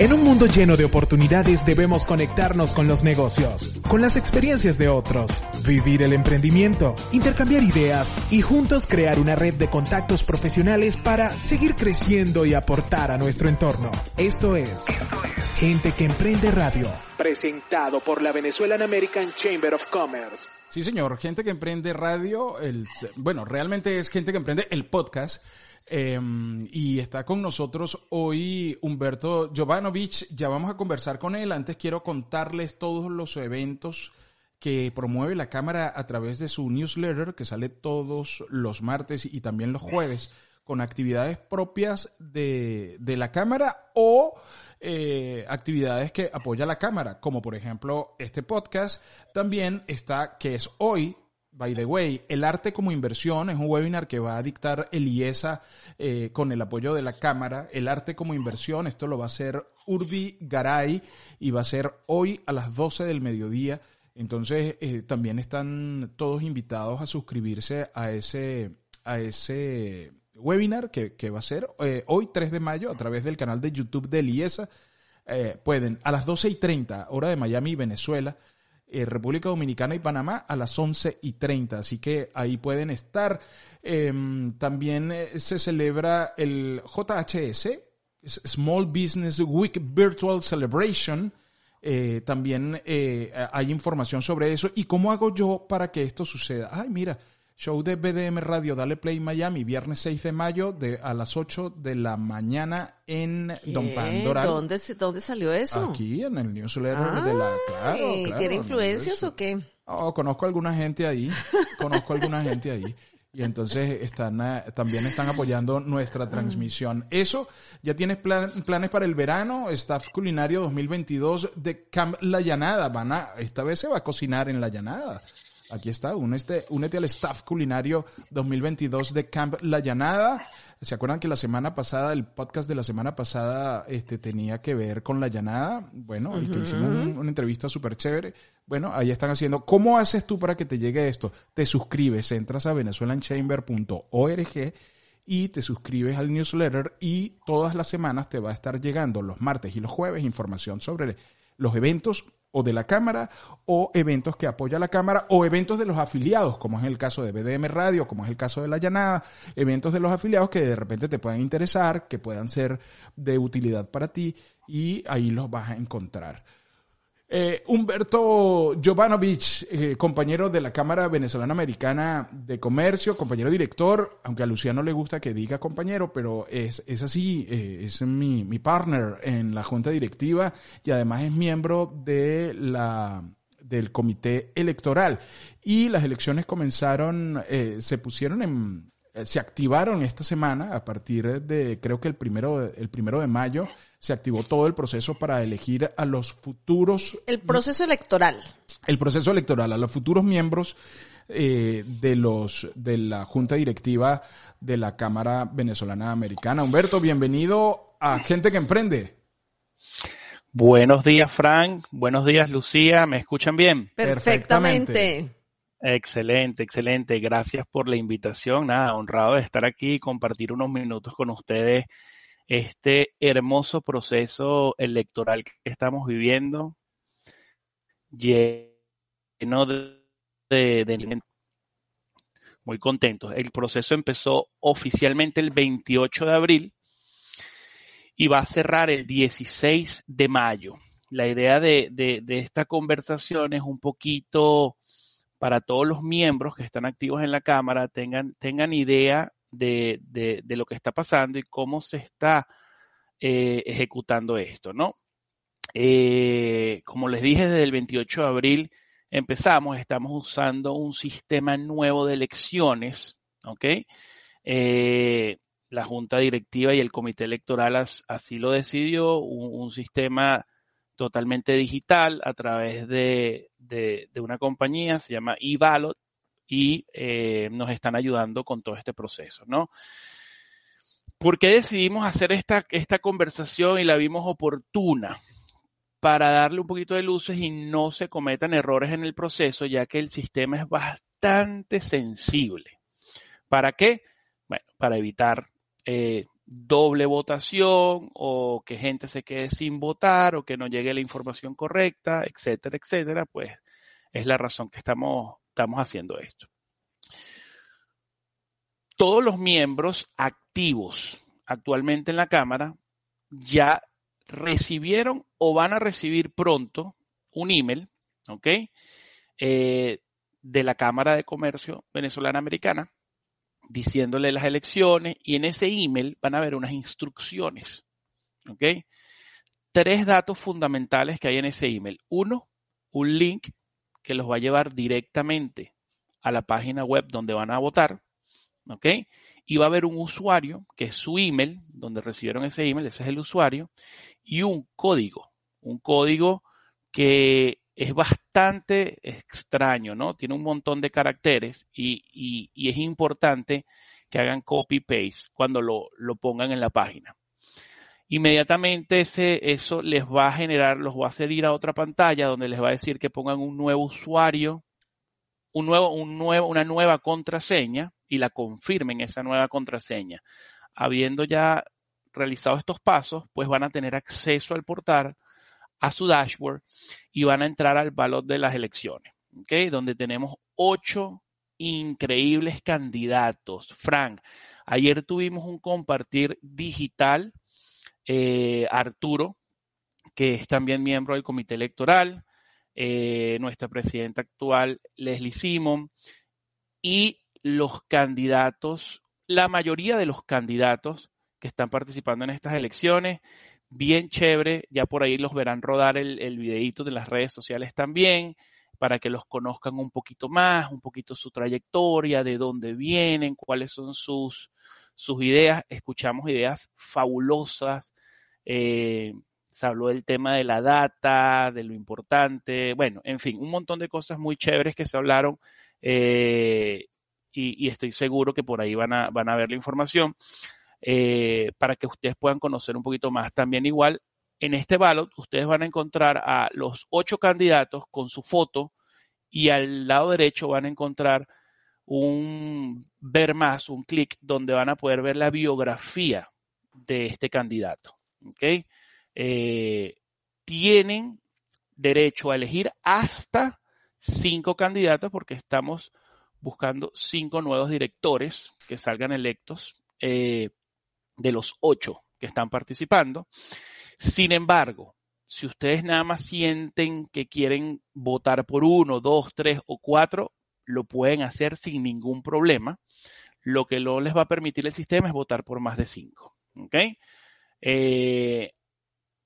En un mundo lleno de oportunidades debemos conectarnos con los negocios, con las experiencias de otros, vivir el emprendimiento, intercambiar ideas y juntos crear una red de contactos profesionales para seguir creciendo y aportar a nuestro entorno. Esto es Gente que Emprende Radio, presentado por la Venezuelan American Chamber of Commerce. Sí, señor, Gente que Emprende Radio, el, bueno, realmente es Gente que Emprende el podcast Em, y está con nosotros hoy Humberto Jovanovic. Ya vamos a conversar con él. Antes quiero contarles todos los eventos que promueve la Cámara a través de su newsletter que sale todos los martes y también los jueves con actividades propias de, la Cámara o eh, actividades que apoya la Cámara, como por ejemplo este podcast. También está, que es hoy, By the way, el arte como inversión es un webinar que va a dictar el eh, con el apoyo de la Cámara. El arte como inversión, esto lo va a hacer Urbi Garay y va a ser hoy a las 12 del mediodía. Entonces, eh, también están todos invitados a suscribirse a ese, a ese webinar que, va a ser eh, hoy 3 de mayo a través del canal de YouTube de IESA. pueden a las 12 y 30, hora de Miami, Venezuela. Eh, República Dominicana y Panamá a las 11 y 30. Así que ahí pueden estar. Em, también eh, se celebra el JHS, Small Business Week Virtual Celebration. Eh, también hay información sobre eso y cómo hago yo para que esto suceda. Ay, mira, Show de BDM Radio, dale play Miami, viernes 6 de mayo de, a las 8 de la mañana en Don Pandora. ¿Dónde, ¿Dónde salió eso? Aquí en el newsletter de la. Claro, ¿Tiene influencias o qué? Oh, conozco a alguna gente ahí. Conozco a alguna gente ahí. Y entonces están, eh, también están apoyando nuestra mm. transmisión. Eso, ya tienes planes para el verano, Staff Culinario 2022 de La Llanada. Van esta vez se va a cocinar en La Llanada. Aquí está, únete, únete al staff culinario 2022 de Camp La Llanada. ¿Se acuerdan que la semana pasada, el podcast de la semana pasada, este, tenía que ver con La Llanada? Bueno, que hicimos una entrevista súper chévere. Bueno, ahí están haciendo. ¿Cómo haces tú para que te llegue esto? Te suscribes, entras a venezuelanchamber.org y te suscribes al newsletter y todas las semanas te va a estar llegando los martes y los jueves información sobre los eventos o de la Cámara o eventos que apoya la Cámara o eventos de los afiliados, como es el caso de BDM Radio, como es el caso de La Llanada, eventos de los afiliados que de repente te puedan interesar, que puedan ser de utilidad para ti y ahí los vas a encontrar. Eh, Humberto Jovanovic, eh, compañero de la Cámara Venezolana Americana de Comercio, compañero director, aunque a Luciano le gusta que diga compañero, pero es, así, eh, es mi, mi, partner en la junta directiva y además es miembro de la, del comité electoral. Y las elecciones comenzaron, se pusieron en, eh, se activaron esta semana, a partir de creo que el primero, el primero de mayo, se activó todo el proceso para elegir a los futuros. El proceso electoral. El proceso electoral, a los futuros miembros eh, de los de la Junta Directiva de la Cámara Venezolana Americana. Humberto, bienvenido a Gente que Emprende. Buenos días, Frank. Buenos días, Lucía. ¿Me escuchan bien? Perfectamente. Perfectamente. Excelente, excelente. Gracias por la invitación. Nada, honrado de estar aquí y compartir unos minutos con ustedes este hermoso proceso electoral que estamos viviendo, lleno de, muy contentos. El proceso empezó oficialmente el 28 de abril y va a cerrar el 16 de mayo. La idea de, de esta conversación es un poquito para todos los miembros que están activos en la Cámara tengan, tengan idea de, lo que está pasando y cómo se está eh, ejecutando esto, ¿no? Eh, como les dije, desde el 28 de abril empezamos, estamos usando un sistema nuevo de elecciones, ¿ok? Eh, la Junta Directiva y el Comité Electoral así lo decidió, un sistema totalmente digital a través de, de, una compañía, se llama eValot, y eh, nos están ayudando con todo este proceso, ¿no? ¿Por qué decidimos hacer esta, esta conversación y la vimos oportuna? Para darle un poquito de luces y no se cometan errores en el proceso, ya que el sistema es bastante sensible. ¿Para qué? Bueno, para evitar eh, doble votación o que gente se quede sin votar o que no llegue la información correcta, etcétera, etcétera, pues es la razón que estamos, estamos haciendo esto. Todos los miembros activos actualmente en la Cámara ya recibieron o van a recibir pronto un email, ¿ok? Eh, de la Cámara de Comercio Venezolana Americana, diciéndole las elecciones y en ese email van a ver unas instrucciones. ¿Ok? Tres datos fundamentales que hay en ese email. Uno, un link que los va a llevar directamente a la página web donde van a votar. ¿Ok? Y va a haber un usuario, que es su email, donde recibieron ese email, ese es el usuario, y un código. Un código que es bastante extraño, ¿no? Tiene un montón de caracteres y, es importante que hagan copy-paste cuando lo, pongan en la página. Inmediatamente eso les va a generar, los va a hacer a otra pantalla donde les va a decir que pongan un nuevo usuario, un nuevo, un nuevo, una nueva contraseña y la confirmen esa nueva contraseña. Habiendo ya realizado estos pasos, pues van a tener acceso al portal a su dashboard y van a entrar al valor de las elecciones, donde tenemos ocho increíbles candidatos. Frank, ayer tuvimos un compartir digital, eh, Arturo, que es también miembro del comité electoral, eh, nuestra presidenta actual, Leslie Simon, y los candidatos, la mayoría de los candidatos que están participando en estas elecciones bien chévere. Ya por ahí los verán rodar el, el videíto de las redes sociales también, para que los conozcan un poquito más, un poquito su trayectoria, de dónde vienen, cuáles son sus, sus ideas. Escuchamos ideas fabulosas. Eh, se habló del tema de la data, de lo importante, bueno, en fin, un montón de cosas muy chéveres que se hablaron eh, y, y, estoy seguro que por ahí van a, van a ver la información. Eh, para que ustedes puedan conocer un poquito más. También igual, en este ballot ustedes van a encontrar a los ocho candidatos con su foto y al lado derecho van a encontrar un ver más, un clic donde van a poder ver la biografía de este candidato. Eh, tienen derecho a elegir hasta cinco candidatos porque estamos buscando cinco nuevos directores que salgan electos eh, de los ocho que están participando. Sin embargo, si ustedes nada más sienten que quieren votar por uno, dos, tres o cuatro, lo pueden hacer sin ningún problema. Lo que no les va a permitir el sistema es votar por más de cinco. ¿Ok? Eh,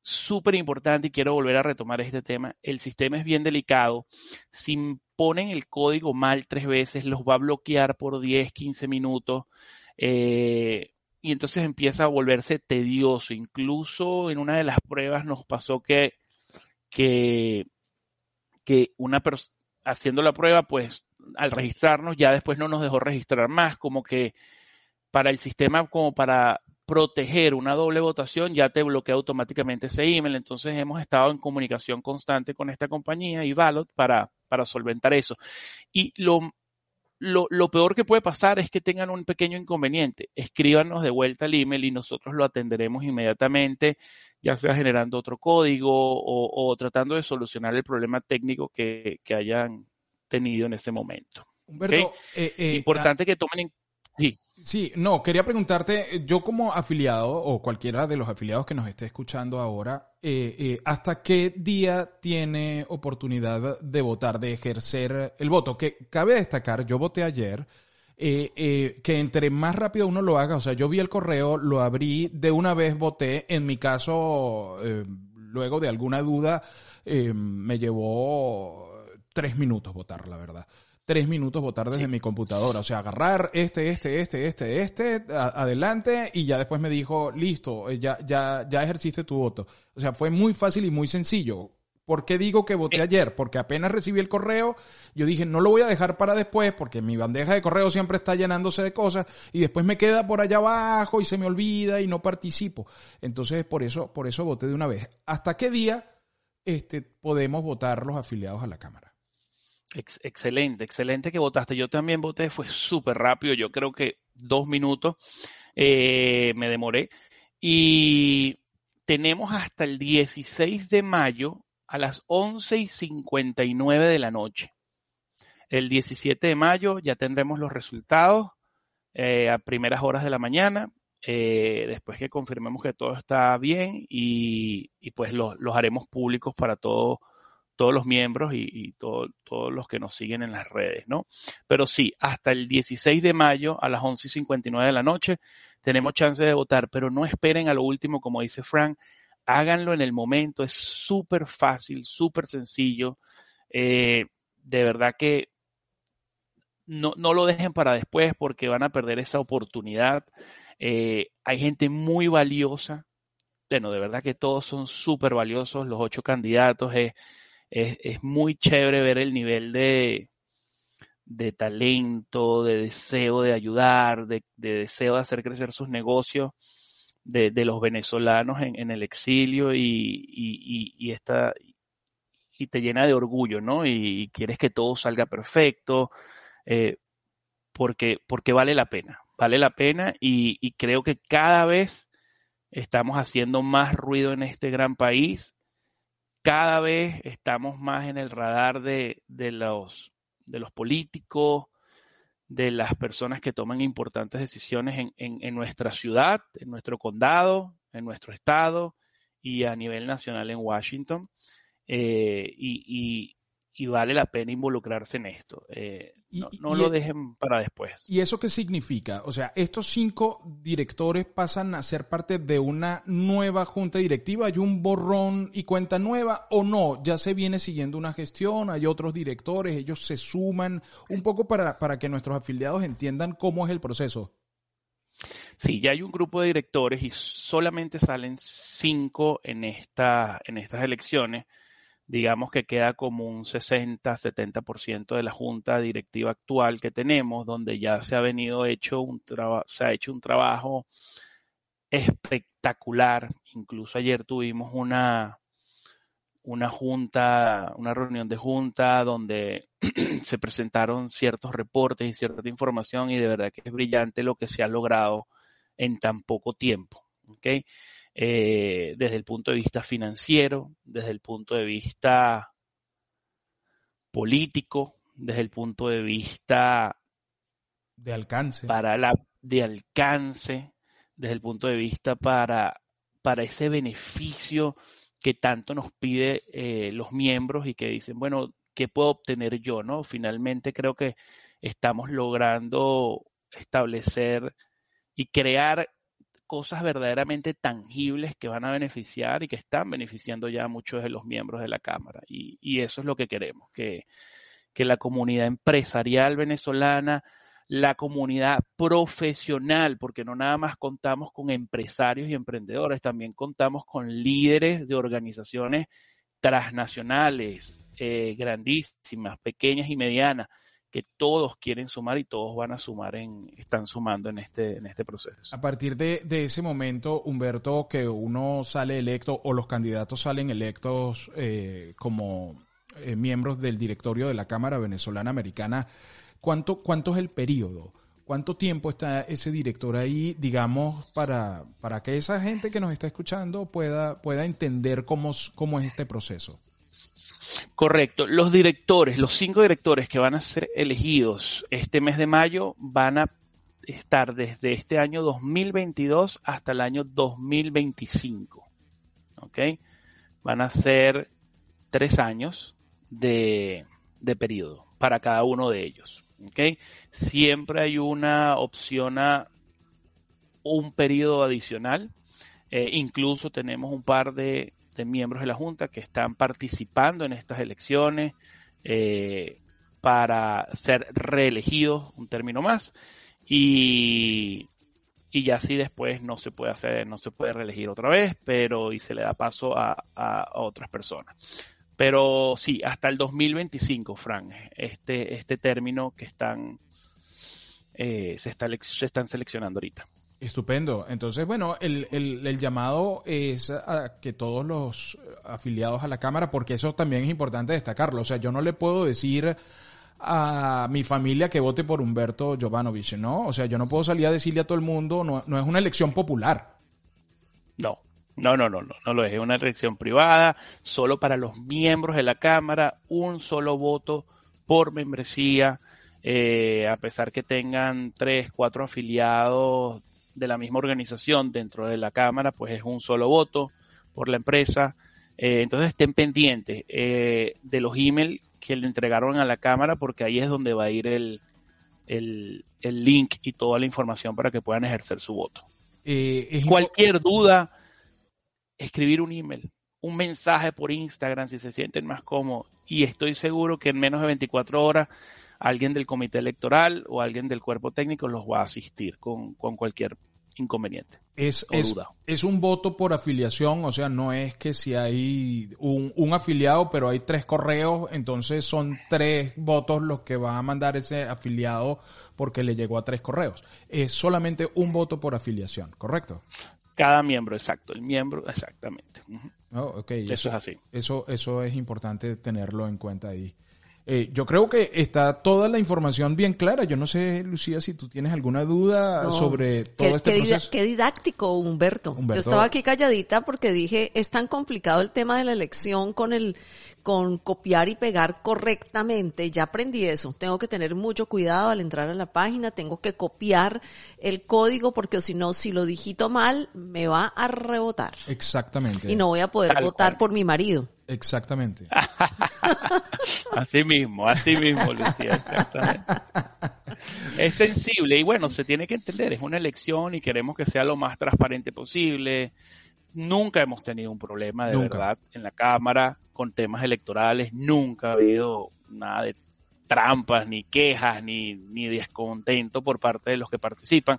súper importante y quiero volver a retomar este tema. El sistema es bien delicado. Si ponen el código mal tres veces, los va a bloquear por 10, 15 minutos. Eh, y entonces empieza a volverse tedioso. Incluso en una de las pruebas nos pasó que, que, que una haciendo la prueba, pues al registrarnos ya después no nos dejó registrar más, como que para el sistema, como para proteger una doble votación, ya te bloquea automáticamente ese email. Entonces hemos estado en comunicación constante con esta compañía y Ballot para, para solventar eso. Y lo, lo, peor que puede pasar es que tengan un pequeño inconveniente. Escríbanos de vuelta al email y nosotros lo atenderemos inmediatamente, ya sea generando otro código o, tratando de solucionar el problema técnico que, hayan tenido en ese momento. Humberto, eh, eh, Importante que tomen en... Sí. Sí, no, quería preguntarte, eh, yo como afiliado o cualquiera de los afiliados que nos esté escuchando ahora, eh, eh, ¿hasta qué día tiene oportunidad de votar, de ejercer el voto? Que cabe destacar, yo voté ayer, que entre más rápido uno lo haga, o sea, yo vi el correo, lo abrí, de una vez voté, en mi caso, luego de alguna duda, me llevó tres minutos votar, la verdad tres minutos votar desde mi computadora. O sea, agarrar este, este, este, este, este, adelante y ya después me dijo, listo, eh, ya, ya, ya ejerciste tu voto. O sea, fue muy fácil y muy sencillo. ¿Por qué digo que voté eh. ayer? Porque apenas recibí el correo, yo dije, no lo voy a dejar para después, porque mi bandeja de correo siempre está llenándose de cosas y después me queda por allá abajo y se me olvida y no participo. Entonces, por eso, por eso voté de una vez. ¿Hasta qué día este, podemos votar los afiliados a la Cámara? excelente, excelente que votaste. Yo también voté, fue súper rápido, yo creo que dos minutos eh, me demoré. Y tenemos hasta el 16 de mayo a las 11 y 59 de la noche. El 17 de mayo ya tendremos los resultados eh, a primeras horas de la mañana, eh, después que confirmemos que todo está bien y, pues los haremos públicos para todos todos los miembros y, todos los que nos siguen en las redes, ¿no? Pero sí, hasta el 16 de mayo a las 11 y 59 de la noche tenemos chance de votar, pero no esperen a lo último, como dice Frank, háganlo en el momento, es súper fácil, súper sencillo. Eh, de verdad que no, lo dejen para después porque van a perder esa oportunidad. Eh, hay gente muy valiosa. Bueno, de verdad que todos son súper valiosos. Los ocho candidatos es es, muy chévere ver el nivel de, talento, de deseo de ayudar, de, deseo de hacer crecer sus negocios, de, los venezolanos en, el exilio y, y, y, te llena de orgullo, ¿no? Y, quieres que todo salga perfecto, eh, porque, porque vale la pena, vale la pena y creo que cada vez estamos haciendo más ruido en este gran país cada vez estamos más en el radar de, los, de los políticos, de las personas que toman importantes decisiones en, nuestra ciudad, en nuestro condado, en nuestro estado y a nivel nacional en Washington. Eh, y, vale la pena involucrarse en esto. Eh, no, lo e-, dejen para después. ¿Y eso qué significa? O sea, estos cinco directores pasan a ser parte de una nueva junta directiva, hay un borrón y cuenta nueva o no, ya se viene siguiendo una gestión, hay otros directores, ellos se suman, un poco para, para que nuestros afiliados entiendan cómo es el proceso. Sí, ya hay un grupo de directores y solamente salen cinco en, esta, en estas elecciones digamos que queda como un 60-70% de la junta directiva actual que tenemos, donde ya se ha venido hecho un se ha hecho un trabajo espectacular. Incluso ayer tuvimos una, una junta, una reunión de junta donde se presentaron ciertos reportes y cierta información y de verdad que es brillante lo que se ha logrado en tan poco tiempo. ¿okay? Eh, desde el punto de vista financiero, desde el punto de vista político, desde el punto de vista de alcance. Para la de alcance, desde el punto de vista para, para ese beneficio que tanto nos pide eh, los miembros y que dicen, bueno, ¿qué puedo obtener yo? ¿No? Finalmente creo que estamos logrando establecer y crear cosas verdaderamente tangibles que van a beneficiar y que están beneficiando ya muchos de los miembros de la Cámara. Y, eso es lo que queremos, que, la comunidad empresarial venezolana, la comunidad profesional, porque no nada más contamos con empresarios y emprendedores, también contamos con líderes de organizaciones transnacionales, eh, grandísimas, pequeñas y medianas, que todos quieren sumar y todos van a sumar en, están sumando en este, en este proceso. A partir de, ese momento, Humberto, que uno sale electo o los candidatos salen electos eh, como eh, miembros del directorio de la Cámara Venezolana Americana, ¿cuánto, cuánto es el periodo? ¿Cuánto tiempo está ese director ahí, digamos, para, para que esa gente que nos está escuchando pueda, pueda entender cómo, cómo es este proceso? Correcto. Los directores, los cinco directores que van a ser elegidos este mes de mayo van a estar desde este año 2022 hasta el año 2025. ¿Ok? Van a ser tres años de, periodo para cada uno de ellos. ¿Ok? Siempre hay una opción a un periodo adicional. Eh, incluso tenemos un par de de miembros de la Junta que están participando en estas elecciones eh, para ser reelegidos, un término más, y, y ya así después no se puede hacer, no se puede reelegir otra vez, pero y se le da paso a, otras personas. Pero sí, hasta el 2025, Fran, este, este término que están, eh, se, está, se están seleccionando ahorita. Estupendo. Entonces, bueno, el, el, llamado es a que todos los afiliados a la Cámara, porque eso también es importante destacarlo. O sea, yo no le puedo decir a mi familia que vote por Humberto Giovanovich ¿no? O sea, yo no puedo salir a decirle a todo el mundo, no, es una elección popular. No, no, no, no, no, no lo es. Es una elección privada, solo para los miembros de la Cámara, un solo voto por membresía. Eh, a pesar que tengan tres, cuatro afiliados de la misma organización dentro de la Cámara, pues es un solo voto por la empresa. Eh, entonces estén pendientes eh, de los emails que le entregaron a la Cámara porque ahí es donde va a ir el, link y toda la información para que puedan ejercer su voto. Eh, Cualquier duda, escribir un email, un mensaje por Instagram si se sienten más cómodos. Y estoy seguro que en menos de 24 horas alguien del comité electoral o alguien del cuerpo técnico los va a asistir con, cualquier inconveniente. Es, es, es, un voto por afiliación, o sea, no es que si hay un, afiliado, pero hay tres correos, entonces son tres votos los que va a mandar ese afiliado porque le llegó a tres correos. Es solamente un voto por afiliación, ¿correcto? Cada miembro, exacto, el miembro, exactamente. Oh, okay. eso, eso, es así. Eso, eso es importante tenerlo en cuenta ahí. Eh, yo creo que está toda la información bien clara. Yo no sé, Lucía, si tú tienes alguna duda sobre todo este qué proceso. Qué didáctico, Humberto. Yo estaba aquí calladita porque dije, es tan complicado el tema de la elección con el con copiar y pegar correctamente, ya aprendí eso. Tengo que tener mucho cuidado al entrar a la página, tengo que copiar el código porque si no, si lo digito mal, me va a rebotar. Exactamente. Y no voy a poder votar por mi marido. Exactamente. Así mismo, así mismo, Lucía, Es sensible y bueno, se tiene que entender, es una elección y queremos que sea lo más transparente posible. Nunca hemos tenido un problema de verdad en la Cámara con temas electorales, nunca ha habido nada de trampas, ni quejas, ni, ni descontento por parte de los que participan.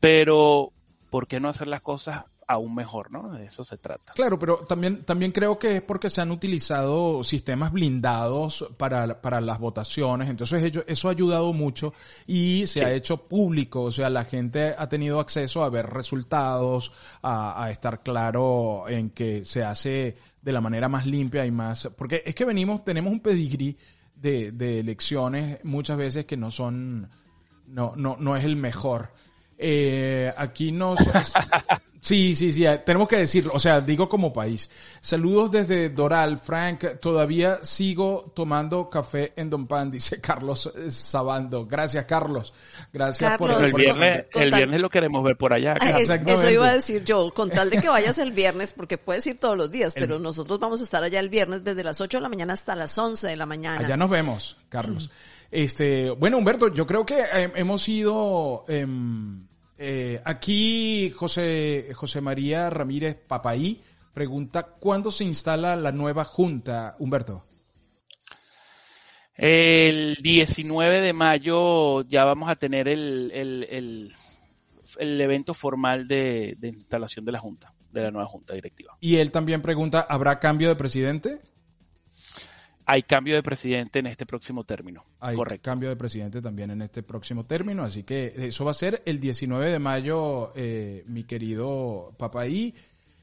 Pero, ¿por qué no hacer las cosas aún mejor, ¿no? De eso se trata. Claro, pero también, también creo que es porque se han utilizado sistemas blindados para, para las votaciones, entonces ello, eso ha ayudado mucho y se ha hecho público, o sea, la gente ha tenido acceso a ver resultados, a, a estar claro en que se hace de la manera más limpia y más, porque es que venimos, tenemos un pedigrí de, de elecciones muchas veces que no son, no, no, no es el mejor. Eh, aquí nos... Sí, sí, sí, eh, tenemos que decirlo, o sea, digo como país. Saludos desde Doral, Frank, todavía sigo tomando café en Don Pan, dice Carlos Sabando. Gracias, Carlos. Gracias por el, viernes. el viernes lo queremos ver por allá. eso iba a decir yo, con tal de que vayas el viernes, porque puedes ir todos los días, pero nosotros vamos a estar allá el viernes desde las 8 de la mañana hasta las 11 de la mañana. Allá nos vemos, Carlos. Este, bueno, Humberto, yo creo que eh, hemos ido... Em, eh, aquí José, José María Ramírez Papaí pregunta, ¿cuándo se instala la nueva junta, Humberto? El 19 de mayo ya vamos a tener el, el, el, el evento formal de, de instalación de la junta, de la nueva junta directiva. Y él también pregunta, ¿habrá cambio de presidente? hay cambio de presidente en este próximo término. Hay Correcto. cambio de presidente también en este próximo término, así que eso va a ser el 19 de mayo, eh, mi querido papaí.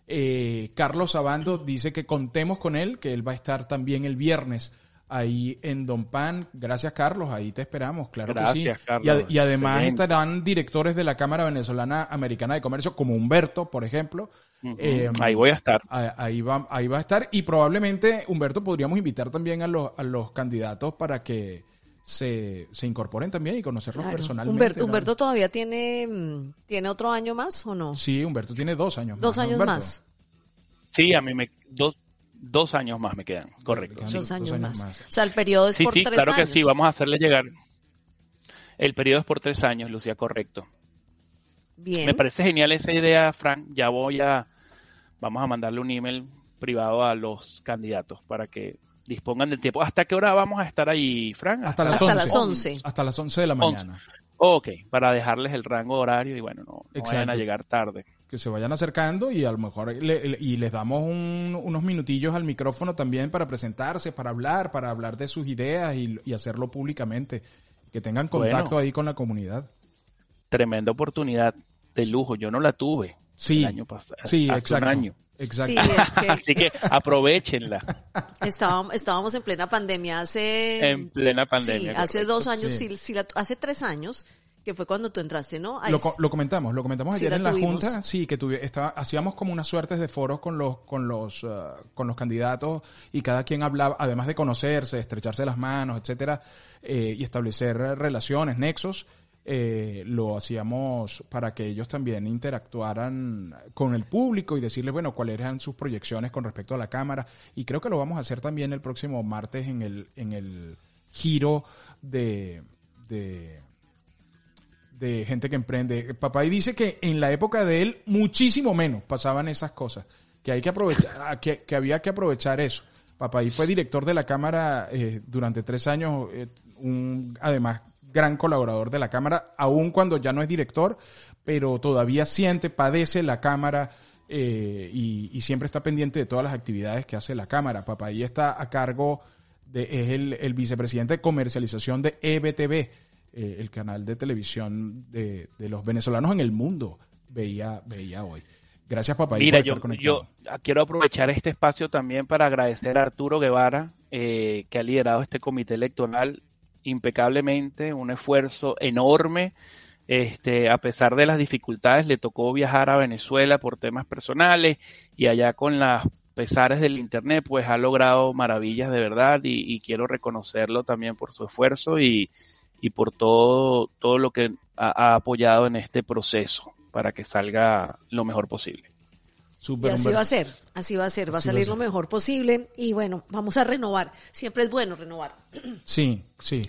Eh, Carlos Abando dice que contemos con él, que él va a estar también el viernes ahí en Don Pan. Gracias, Carlos. Ahí te esperamos, claro que sí. Carlos. Y, además estarán directores de la Cámara Venezolana Americana de Comercio, como Humberto, por ejemplo, Em, ahí voy a estar. Ahí va, ahí va a estar. Y probablemente, Humberto, podríamos invitar también a los, a los candidatos para que se, incorporen también y conocerlos personalmente. Humberto, todavía tiene, mm, tiene otro año más o no? Sí, Humberto tiene dos años dos más. Dos años más. Sí, a mí me... Dos, años más me quedan, correcto. dos, años más. O sea, el periodo es por sí, años. claro que sí, vamos a hacerle llegar. El periodo es por tres años, Lucía, correcto. Bien. Me parece genial esa idea, Frank. Ya voy a, vamos a mandarle un email privado a los candidatos para que dispongan del tiempo. ¿Hasta qué hora vamos a estar ahí, Frank? Hasta, las, 11. hasta las 11. de la mañana. Ok, para dejarles el rango horario y bueno, no, vayan a llegar tarde. Que se vayan acercando y a lo mejor y les damos unos minutillos al micrófono también para presentarse, para hablar, para hablar de sus ideas y, hacerlo públicamente. Que tengan contacto ahí con la comunidad. Tremenda oportunidad de lujo, yo no la tuve. Sí, sí, exacto. Así que aprovechenla. Estábamos, estábamos en plena pandemia hace... En plena pandemia. hace dos años, hace tres años, que fue cuando tú entraste, ¿no? Lo, comentamos, lo comentamos ayer en la junta, sí, que estaba, hacíamos como unas suertes de foros con los, con los, eh, con los candidatos y cada quien hablaba, además de conocerse, estrecharse las manos, etcétera, eh, y establecer relaciones, nexos eh, lo hacíamos para que ellos también interactuaran con el público y decirles, bueno, cuáles eran sus proyecciones con respecto a la cámara. Y creo que lo vamos a hacer también el próximo martes en el, en el giro de, de, gente que emprende. Papá y dice que en la época de él, muchísimo menos pasaban esas cosas, que hay que aprovechar, que, había que aprovechar eso. Papá y fue director de la cámara eh, durante tres años, eh, un, además gran colaborador de la Cámara, aun cuando ya no es director, pero todavía siente, padece la Cámara eh, y, siempre está pendiente de todas las actividades que hace la Cámara. Papá, y está a cargo, de, es el, vicepresidente de comercialización de EBTV, eh, el canal de televisión de, los venezolanos en el mundo, veía, veía hoy. Gracias, papá. Mira, yo, yo ah, quiero aprovechar este espacio también para agradecer a Arturo Guevara, eh, que ha liderado este comité electoral impecablemente, un esfuerzo enorme. Este, a pesar de las dificultades, le tocó viajar a Venezuela por temas personales y allá con las pesares del Internet, pues ha logrado maravillas de verdad y, quiero reconocerlo también por su esfuerzo y, por todo, todo lo que ha apoyado en este proceso para que salga lo mejor posible y así va a ser, así va a ser, va a salir lo mejor posible y bueno, vamos a renovar. Siempre es bueno renovar. Sí, sí.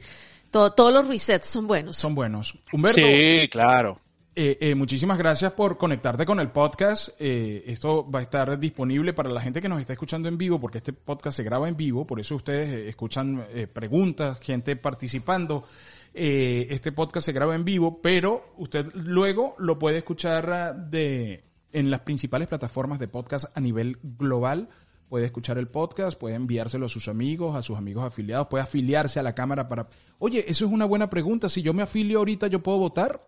todos los resets son buenos. Son buenos. Humberto. Sí, claro. Eh, eh, muchísimas gracias por conectarte con el podcast. Eh, esto va a estar disponible para la gente que nos está escuchando en vivo, porque este podcast se graba en vivo, por eso ustedes escuchan preguntas, gente participando. este podcast se graba en vivo, pero usted luego lo puede escuchar ah, de en las principales plataformas de podcast a nivel global. Puede escuchar el podcast, puede enviárselo a sus amigos, a sus amigos afiliados, puede afiliarse a la Cámara para... Oye, eso es una buena pregunta. Si yo me afilio ahorita, ¿yo puedo votar?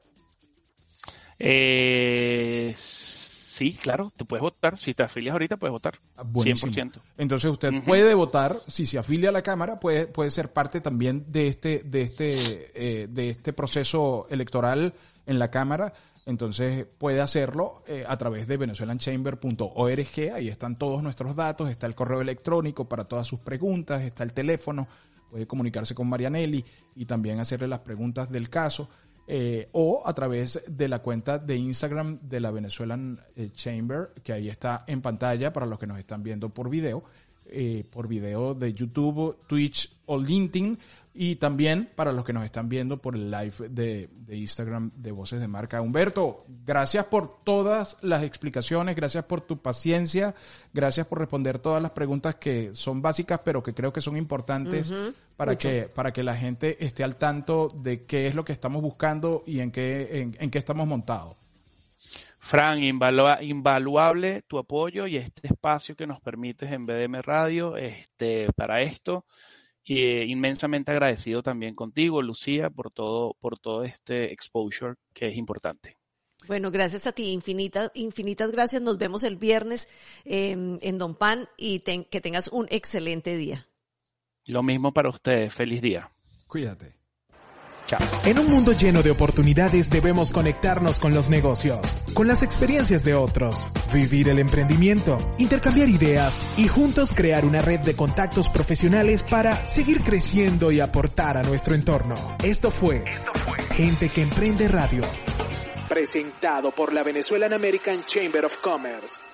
Eh, sí, claro, te puedes votar. Si te afilias ahorita, puedes votar. Ah, por 100%. Entonces usted puede votar, si se afilia a la Cámara, puede, puede ser parte también de este, de, este, eh, de este proceso electoral en la Cámara. Entonces puede hacerlo eh, a través de venezuelanchamber.org. Ahí están todos nuestros datos, está el correo electrónico para todas sus preguntas, está el teléfono, puede comunicarse con Marianelli y también hacerle las preguntas del caso. Eh, o a través de la cuenta de Instagram de la Venezuelan eh, Chamber, que ahí está en pantalla para los que nos están viendo por video, por video de YouTube, Twitch o LinkedIn y también para los que nos están viendo por el live de, Instagram de Voces de Marca. Humberto, gracias por todas las explicaciones, gracias por tu paciencia, gracias por responder todas las preguntas que son básicas, pero que creo que son importantes para, que, para que la gente esté al tanto de qué es lo que estamos buscando y en qué, en, qué estamos montados. Fran, invaluable tu apoyo y este espacio que nos permites en BDM Radio este, para esto. Y eh, inmensamente agradecido también contigo, Lucía, por todo, por todo este exposure que es importante. Bueno, gracias a ti, infinitas, infinitas gracias. Nos vemos el viernes em, en Don Pan y que tengas un excelente día. Lo mismo para ustedes, feliz día. Cuídate. En un mundo lleno de oportunidades debemos conectarnos con los negocios, con las experiencias de otros, vivir el emprendimiento, intercambiar ideas y juntos crear una red de contactos profesionales para seguir creciendo y aportar a nuestro entorno. Esto fue, Esto fue. Gente que Emprende Radio, presentado por la Venezuelan American Chamber of Commerce.